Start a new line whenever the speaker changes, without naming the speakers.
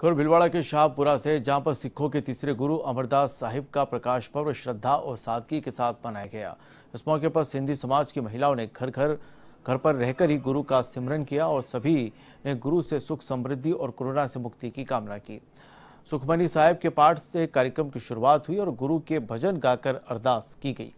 खबर भिलवाड़ा के शाहपुरा से जहां पर सिखों के तीसरे गुरु अमरदास साहिब का प्रकाश पर्व श्रद्धा और सादगी के साथ मनाया गया इस मौके पर सिंधी समाज की महिलाओं ने घर घर घर पर रहकर ही गुरु का सिमरन किया और सभी ने गुरु से सुख समृद्धि और कोरोना से मुक्ति की कामना की सुखमनी साहिब के पाठ से कार्यक्रम की शुरुआत हुई और गुरु के भजन गाकर अरदास की गई